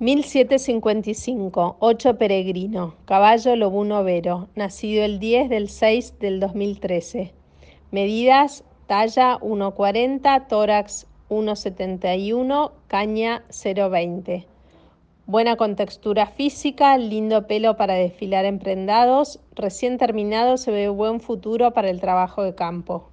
1755, 8 Peregrino, caballo lobuno vero, nacido el 10 del 6 del 2013. Medidas, talla 1,40, tórax 1,71, caña 0,20. Buena contextura física, lindo pelo para desfilar emprendados, recién terminado se ve buen futuro para el trabajo de campo.